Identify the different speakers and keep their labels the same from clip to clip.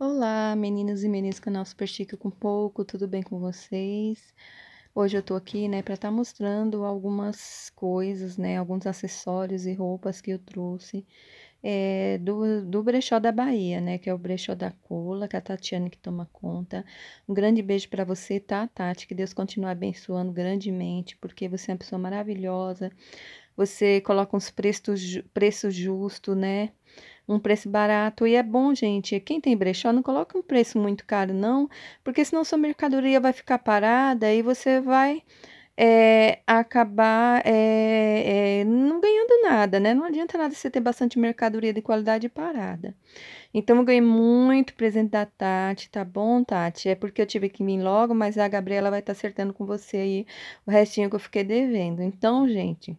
Speaker 1: Olá, meninos e meninas do canal Super Chique com Pouco, tudo bem com vocês? Hoje eu tô aqui, né, pra estar tá mostrando algumas coisas, né, alguns acessórios e roupas que eu trouxe é, do, do brechó da Bahia, né, que é o brechó da Cola, que é a Tatiane que toma conta. Um grande beijo para você, tá, Tati? Que Deus continue abençoando grandemente, porque você é uma pessoa maravilhosa, você coloca uns preços, preços justos, né, um preço barato. E é bom, gente, quem tem brechó, não coloque um preço muito caro, não, porque senão sua mercadoria vai ficar parada e você vai é, acabar é, é, não ganhando nada, né? Não adianta nada você ter bastante mercadoria de qualidade parada. Então, eu ganhei muito presente da Tati, tá bom, Tati? É porque eu tive que vir logo, mas a Gabriela vai estar tá acertando com você aí o restinho que eu fiquei devendo. Então, gente,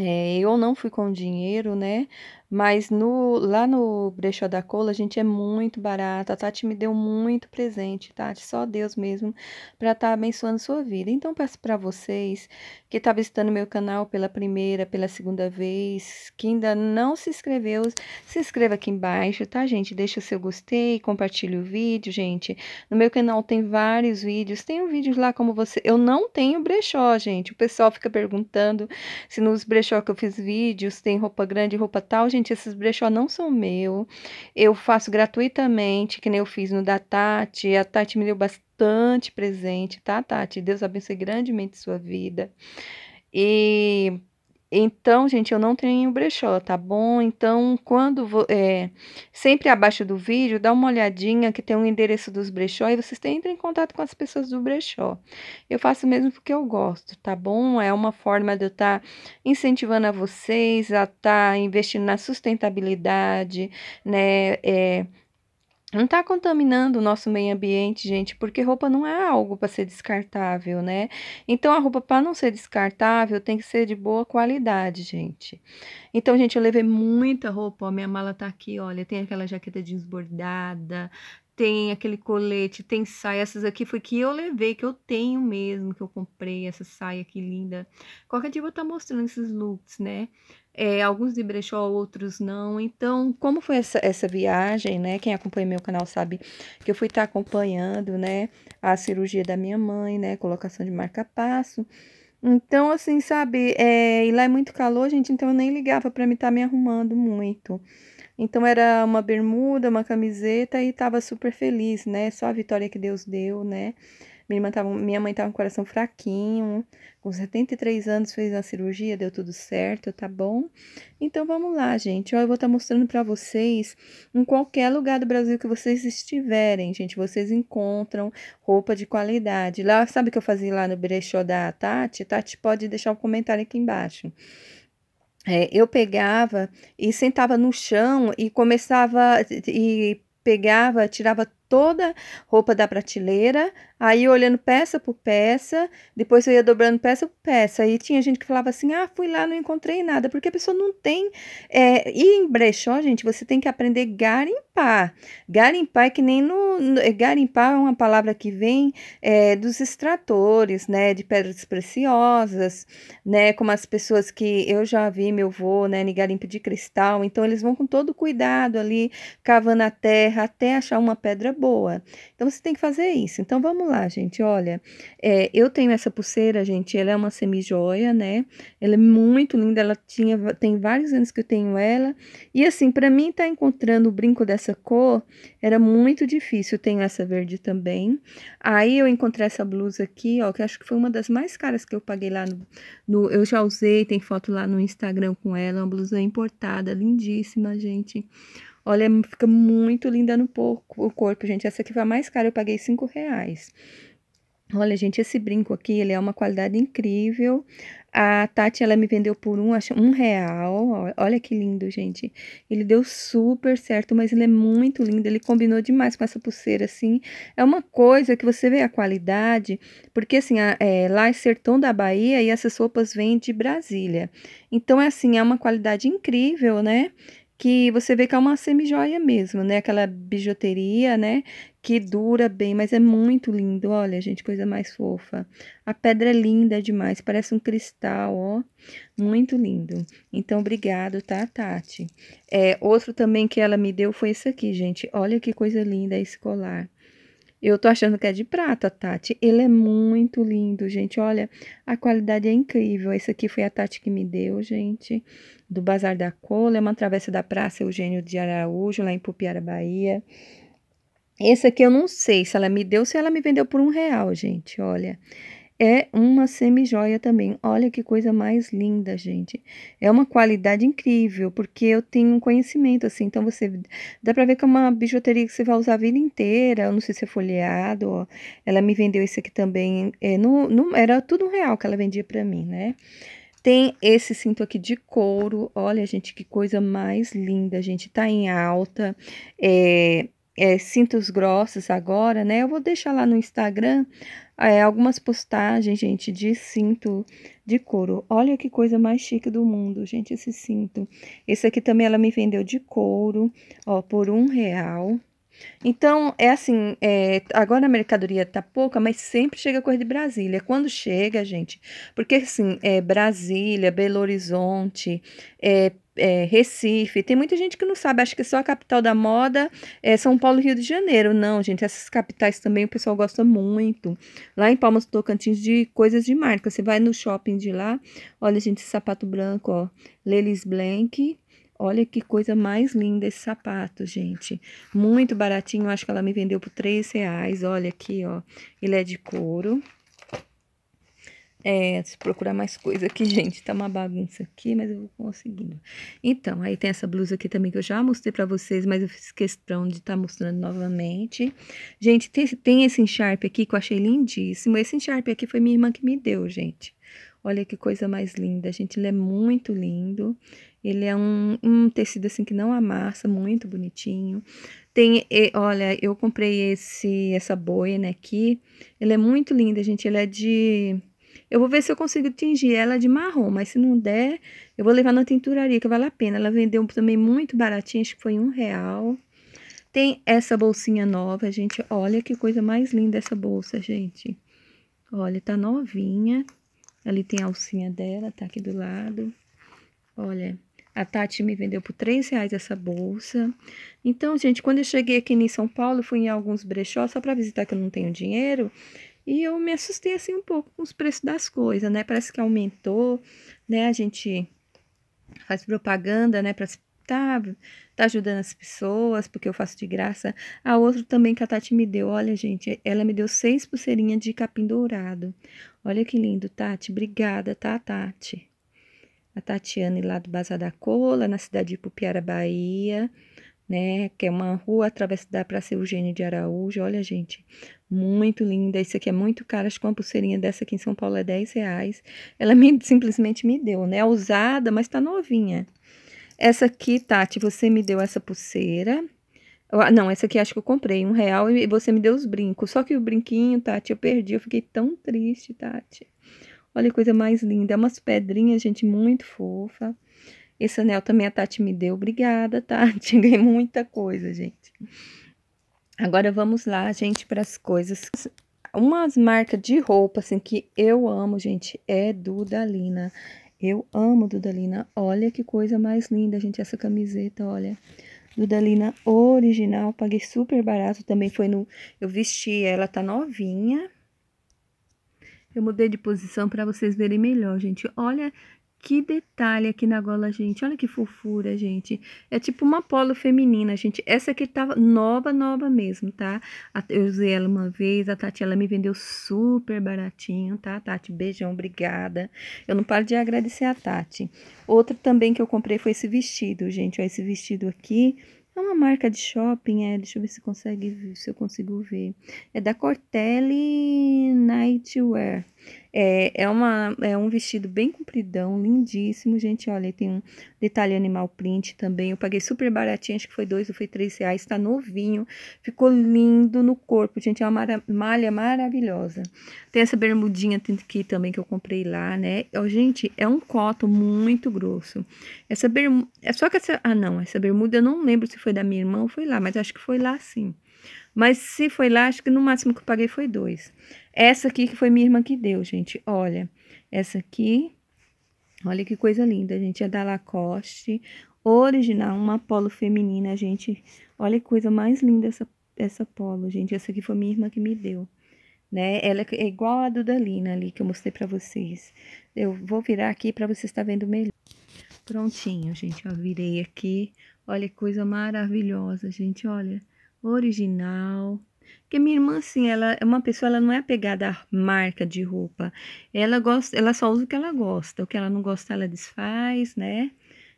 Speaker 1: é, eu não fui com dinheiro, né? Mas no, lá no Brechó da Cola, a gente é muito barato. A Tati me deu muito presente, Tati. Só Deus mesmo para estar tá abençoando sua vida. Então, peço para vocês que tá visitando meu canal pela primeira, pela segunda vez, que ainda não se inscreveu, se inscreva aqui embaixo, tá, gente? Deixa o seu gostei, compartilhe o vídeo, gente. No meu canal tem vários vídeos. Tem um vídeo lá como você... Eu não tenho brechó, gente. O pessoal fica perguntando se nos brechó brechó que eu fiz vídeos, tem roupa grande, roupa tal. Gente, esses brechó não são meu. Eu faço gratuitamente, que nem eu fiz no da Tati. A Tati me deu bastante presente, tá, Tati? Deus abençoe grandemente sua vida. E então, gente, eu não tenho brechó, tá bom? Então, quando vou, é, sempre abaixo do vídeo, dá uma olhadinha que tem o um endereço dos brechó e vocês entram em contato com as pessoas do brechó. Eu faço mesmo porque eu gosto, tá bom? É uma forma de eu estar tá incentivando a vocês a estar tá investindo na sustentabilidade, né? É, não está contaminando o nosso meio ambiente, gente, porque roupa não é algo para ser descartável, né? Então a roupa para não ser descartável tem que ser de boa qualidade, gente. Então, gente, eu levei muita roupa, ó, minha mala tá aqui, olha, tem aquela jaqueta jeans bordada, tem aquele colete, tem saia. Essas aqui foi que eu levei, que eu tenho mesmo, que eu comprei essa saia aqui linda. Qualquer dia eu vou estar tá mostrando esses looks, né? é, alguns de brechó, outros não. Então, como foi essa, essa viagem, né? Quem acompanha meu canal sabe que eu fui estar tá acompanhando, né? A cirurgia da minha mãe, né? Colocação de marca-passo. Então, assim, sabe? É, e lá é muito calor, gente, então eu nem ligava para mim estar tá me arrumando muito. Então, era uma bermuda, uma camiseta e tava super feliz, né? Só a vitória que Deus deu, né? Minha, irmã tava, minha mãe estava com o coração fraquinho, com 73 anos fez a cirurgia, deu tudo certo, tá bom? Então vamos lá, gente. Ó, eu vou estar tá mostrando para vocês em qualquer lugar do Brasil que vocês estiverem, gente. Vocês encontram roupa de qualidade. Lá, sabe o que eu fazia lá no brechó da Tati? Tati pode deixar um comentário aqui embaixo. É, eu pegava e sentava no chão e começava e pegava, tirava toda roupa da prateleira, aí olhando peça por peça, depois eu ia dobrando peça por peça. Aí tinha gente que falava assim: ah, fui lá, não encontrei nada, porque a pessoa não tem. É, e em brechó, gente, você tem que aprender garimpar. Garimpar é que nem no. no é, garimpar é uma palavra que vem é, dos extratores, né, de pedras preciosas, né, como as pessoas que eu já vi meu vô, né, em garimpo de cristal. Então, eles vão com todo cuidado ali, cavando a terra até achar uma pedra boa. Então você tem que fazer isso. Então vamos lá, gente. Olha, é, eu tenho essa pulseira, gente. Ela é uma semijoia, né? Ela é muito linda. Ela tinha, tem vários anos que eu tenho ela. E assim, para mim tá encontrando o brinco dessa cor era muito difícil. Eu tenho essa verde também. Aí eu encontrei essa blusa aqui, ó, que acho que foi uma das mais caras que eu paguei lá no, no eu já usei, tem foto lá no Instagram com ela, uma blusa importada, lindíssima, gente. Olha, fica muito linda no o corpo, gente. Essa aqui foi a mais cara, eu paguei 5 reais. Olha, gente, esse brinco aqui, ele é uma qualidade incrível. A Tati, ela me vendeu por um, acho, um real. Olha que lindo, gente. Ele deu super certo, mas ele é muito lindo. Ele combinou demais com essa pulseira, assim. É uma coisa que você vê a qualidade, porque, assim, a, é, lá é sertão da Bahia e essas roupas vêm de Brasília. Então, é assim, é uma qualidade incrível, né? que você vê que é uma semi-joia mesmo, né? Aquela bijuteria, né? Que dura bem, mas é muito lindo. Olha, gente, coisa mais fofa. A pedra é linda demais, parece um cristal, ó. Muito lindo. Então, obrigado, tá, Tati? É, outro também que ela me deu foi esse aqui, gente. Olha que coisa linda é esse colar. Eu tô achando que é de prata, Tati. Ele é muito lindo, gente. Olha, a qualidade é incrível. Esse aqui foi a Tati que me deu, gente. Do Bazar da Cola. É uma travessa da Praça Eugênio de Araújo, lá em Pupiara, Bahia. Esse aqui eu não sei se ela me deu, ou se ela me vendeu por um real, gente. Olha é uma semijoia também. Olha que coisa mais linda, gente. É uma qualidade incrível, porque eu tenho um conhecimento assim. Então você dá para ver que é uma bijuteria que você vai usar a vida inteira. Eu não sei se é folheado. Ó. Ela me vendeu esse aqui também. É, no, no, era tudo real que ela vendia para mim, né? Tem esse cinto aqui de couro. Olha, gente, que coisa mais linda, gente. Tá em alta. É, é, cintos grossos agora, né? Eu vou deixar lá no Instagram é, algumas postagens, gente, de cinto de couro. Olha que coisa mais chique do mundo, gente, esse cinto. Esse aqui também ela me vendeu de couro, ó, por um real. Então, é assim, é, agora a mercadoria tá pouca, mas sempre chega coisa de Brasília. Quando chega, gente, porque assim, é, Brasília, Belo Horizonte, é, é, Recife. Tem muita gente que não sabe, acha que só a capital da moda é São Paulo e Rio de Janeiro. Não, gente, essas capitais também o pessoal gosta muito. Lá em Palmas do Tocantins, de coisas de marca. Você vai no shopping de lá, olha, gente, esse sapato branco, ó, Lelis Blank. Olha que coisa mais linda esse sapato, gente. Muito baratinho, acho que ela me vendeu por 3 reais. Olha aqui, ó, ele é de couro. É, se procurar mais coisa aqui, gente. Tá uma bagunça aqui, mas eu vou conseguindo. Então, aí tem essa blusa aqui também que eu já mostrei pra vocês, mas eu fiz questão de estar tá mostrando novamente. Gente, tem, tem esse encharpe aqui que eu achei lindíssimo. Esse encharpe aqui foi minha irmã que me deu, gente. Olha que coisa mais linda, gente. Ele é muito lindo. Ele é um, um tecido assim que não amassa, muito bonitinho. Tem, e, olha, eu comprei esse essa boia, né, aqui. Ele é muito lindo, gente. Ele é de eu vou ver se eu consigo tingir ela de marrom, mas se não der, eu vou levar na tinturaria, que vale a pena. Ela vendeu também muito baratinha, acho que foi um real. Tem essa bolsinha nova, gente. Olha que coisa mais linda essa bolsa, gente. Olha, tá novinha. Ali tem a alcinha dela, tá aqui do lado. Olha, a Tati me vendeu por 3 reais essa bolsa. Então, gente, quando eu cheguei aqui em São Paulo, fui em alguns brechós, só para visitar que eu não tenho dinheiro. E eu me assustei assim um pouco com os preços das coisas, né? Parece que aumentou, né? A gente faz propaganda, né? Pra tá, tá ajudando as pessoas, porque eu faço de graça. A outra também que a Tati me deu, olha, gente, ela me deu seis pulseirinhas de capim dourado. Olha que lindo, Tati. Obrigada, tá, Tati? A Tatiane lá do Bazar da Cola, na cidade de Pupiara, Bahia né? Que é uma rua atravessada para ser Eugênio de Araújo. Olha, gente, muito linda. Isso aqui é muito caro. Acho que uma pulseirinha dessa aqui em São Paulo é 10 reais. Ela me, simplesmente me deu, né? Usada, mas tá novinha. Essa aqui, Tati, você me deu essa pulseira. Ah, não, essa aqui acho que eu comprei, um real, e você me deu os brincos. Só que o brinquinho, Tati, eu perdi. Eu fiquei tão triste, Tati. Olha que coisa mais linda. É umas pedrinhas, gente, muito fofa. Esse anel também a Tati me deu. Obrigada, Tati. Ganhei muita coisa, gente. Agora vamos lá, gente, para as coisas. Umas marcas de roupa, assim, que eu amo, gente, é Dudalina. Eu amo Dudalina. Olha que coisa mais linda, gente, essa camiseta, olha. Dudalina original, paguei super barato, também foi no... Eu vesti ela, tá novinha. Eu mudei de posição para vocês verem melhor, gente. Olha que detalhe aqui na gola, gente. Olha que fofura, gente. É tipo uma polo feminina, gente. Essa aqui tava nova, nova mesmo, tá? Eu usei ela uma vez, a Tati, ela me vendeu super baratinho, tá, Tati? Beijão, obrigada. Eu não paro de agradecer a Tati. Outra também que eu comprei foi esse vestido, gente. Ó, esse vestido aqui... É uma marca de shopping, é, deixa eu ver se consegue, se eu consigo ver. É da Cortelli Nightwear. É, é, uma, é um vestido bem compridão, lindíssimo, gente. Olha, tem um detalhe animal print também. Eu paguei super baratinho, acho que foi dois ou foi três reais. Tá novinho, ficou lindo no corpo, gente. É uma mara, malha maravilhosa. Tem essa bermudinha aqui também que eu comprei lá, né? Ó, gente, é um coto muito grosso. Essa bermuda. É só que essa. Ah, não, essa bermuda eu não lembro se foi da minha irmã ou foi lá, mas acho que foi lá sim. Mas se foi lá, acho que no máximo que eu paguei foi dois. Essa aqui que foi minha irmã que deu, gente. Olha, essa aqui. Olha que coisa linda, gente. É da Lacoste. Original, uma polo feminina, gente. Olha que coisa mais linda essa, essa polo, gente. Essa aqui foi minha irmã que me deu. Né? Ela é igual a do Dalina ali, que eu mostrei pra vocês. Eu vou virar aqui pra vocês estarem tá vendo melhor. Prontinho, gente. Ó, virei aqui. Olha que coisa maravilhosa, gente. Olha, original. Porque minha irmã, assim, ela é uma pessoa, ela não é apegada à marca de roupa. Ela gosta, ela só usa o que ela gosta. O que ela não gosta, ela desfaz, né?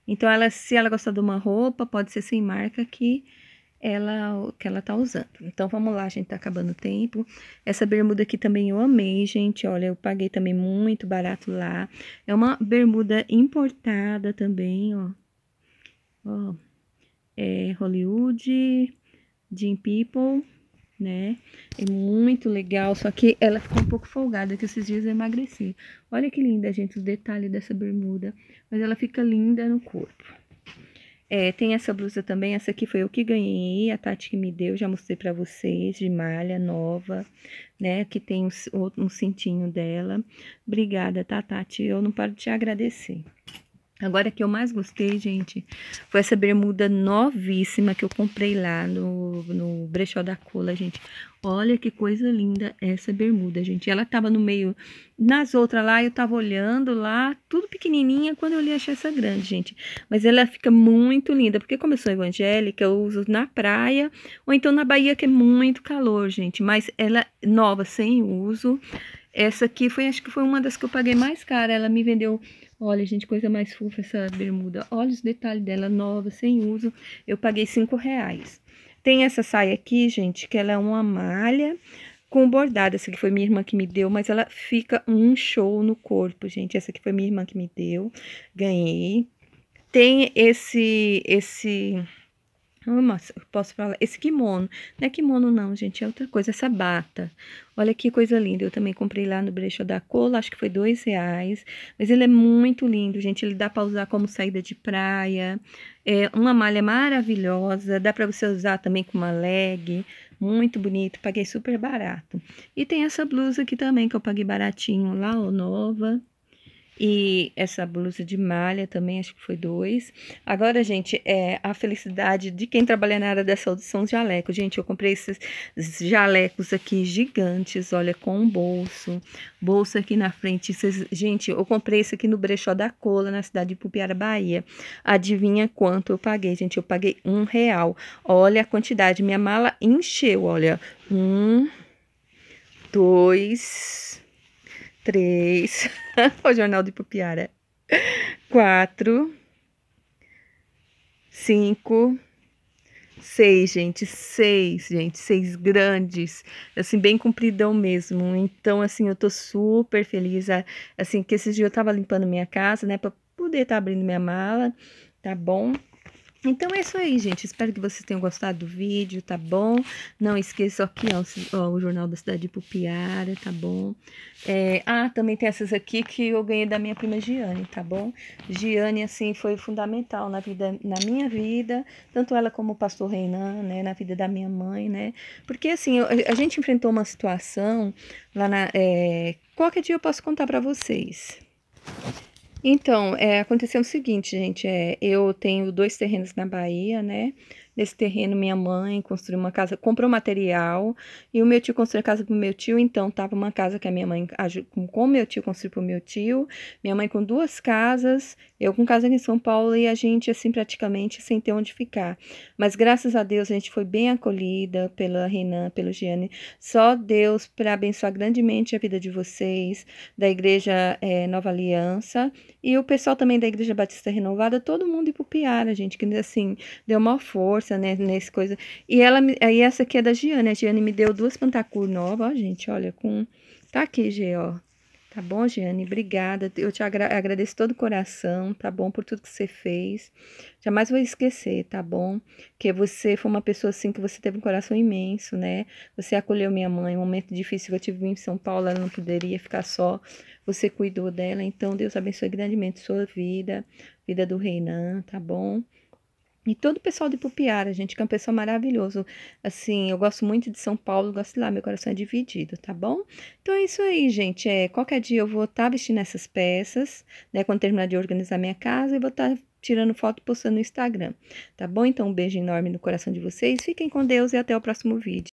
Speaker 1: Então, ela, se ela gosta de uma roupa, pode ser sem marca que ela que ela tá usando. Então vamos lá, gente, tá acabando o tempo. Essa bermuda aqui também eu amei, gente. Olha, eu paguei também muito barato lá. É uma bermuda importada também, ó. Ó. É Hollywood, Jean People né? É muito legal, só que ela ficou um pouco folgada, que esses dias eu emagreci. Olha que linda, gente, o detalhe dessa bermuda. Mas ela fica linda no corpo. É, tem essa blusa também, essa aqui foi eu que ganhei, a Tati que me deu, já mostrei pra vocês, de malha nova, né? Que tem um, um cintinho dela. Obrigada, tá, Tati? Eu não paro de te agradecer. Agora que eu mais gostei, gente, foi essa bermuda novíssima que eu comprei lá no, no brechó da cola, gente. Olha que coisa linda essa bermuda, gente. Ela tava no meio, nas outras lá, eu tava olhando lá, tudo pequenininha, quando eu li, achei essa grande, gente. Mas ela fica muito linda, porque como eu sou evangélica, eu uso na praia, ou então na Bahia, que é muito calor, gente. Mas ela é nova, sem uso. Essa aqui foi, acho que foi uma das que eu paguei mais cara, ela me vendeu Olha, gente, coisa mais fofa essa bermuda. Olha os detalhes dela, nova, sem uso. Eu paguei cinco reais. Tem essa saia aqui, gente, que ela é uma malha com bordado. Essa aqui foi minha irmã que me deu, mas ela fica um show no corpo, gente. Essa aqui foi minha irmã que me deu, ganhei. Tem esse, esse nossa, posso falar, esse kimono, não é kimono não, gente, é outra coisa, essa bata. Olha que coisa linda, eu também comprei lá no brechó da Cola, acho que foi dois reais, mas ele é muito lindo, gente, ele dá pra usar como saída de praia, é uma malha maravilhosa, dá pra você usar também com uma leg, muito bonito, paguei super barato. E tem essa blusa aqui também, que eu paguei baratinho lá, ó, nova, e essa blusa de malha também, acho que foi dois. Agora, gente, é a felicidade de quem trabalha na área da saúde são os jalecos. Gente, eu comprei esses jalecos aqui gigantes, olha, com um bolso. Bolso aqui na frente. Cês, gente, eu comprei isso aqui no brechó da Cola, na cidade de Pupiara, Bahia. Adivinha quanto eu paguei, gente? Eu paguei um real. Olha a quantidade. Minha mala encheu, olha. Um, dois três, o Jornal de Pupiara, quatro, cinco, seis, gente, seis, gente, seis grandes, assim, bem compridão mesmo. Então, assim, eu tô super feliz, assim, que esses dias eu tava limpando minha casa, né, pra poder estar tá abrindo minha mala, tá bom? Então é isso aí, gente. Espero que vocês tenham gostado do vídeo, tá bom? Não esqueça aqui, ó, ó, o Jornal da Cidade de Pupiara, tá bom? É, ah, também tem essas aqui que eu ganhei da minha prima Giane, tá bom? Giane, assim, foi fundamental na, vida, na minha vida, tanto ela como o pastor Reinan, né? Na vida da minha mãe, né? Porque, assim, eu, a gente enfrentou uma situação lá na... É, qualquer dia eu posso contar para vocês, então, é, aconteceu o seguinte, gente. É, eu tenho dois terrenos na Bahia, né? nesse terreno minha mãe construiu uma casa, comprou material e o meu tio construiu a casa pro meu tio, então tava uma casa que a minha mãe com meu tio construiu pro meu tio, minha mãe com duas casas, eu com casa aqui em São Paulo e a gente assim praticamente sem ter onde ficar. Mas graças a Deus a gente foi bem acolhida pela Renan, pelo Giane Só Deus para abençoar grandemente a vida de vocês, da igreja é, Nova Aliança e o pessoal também da igreja Batista Renovada, todo mundo e pro Piara, gente, que assim deu uma força força, né, nesse coisa. E ela, aí essa aqui é da Giane, a Giane me deu duas pantacur novas, ó, gente, olha, com... Tá aqui, Gê ó. Tá bom, Giane? Obrigada. Eu te agra agradeço todo o coração, tá bom? Por tudo que você fez. Jamais vou esquecer, tá bom? Que você foi uma pessoa assim que você teve um coração imenso, né? Você acolheu minha mãe, um momento difícil que eu tive em São Paulo, ela não poderia ficar só. Você cuidou dela, então Deus abençoe grandemente sua vida, vida do Reinan, tá bom? E todo o pessoal de Pupiara, gente, que é um pessoal maravilhoso. Assim, eu gosto muito de São Paulo, gosto de lá, meu coração é dividido, tá bom? Então é isso aí, gente. É, qualquer dia eu vou estar tá vestindo essas peças, né? Quando terminar de organizar minha casa, eu vou estar tá tirando foto e postando no Instagram, tá bom? Então um beijo enorme no coração de vocês. Fiquem com Deus e até o próximo vídeo.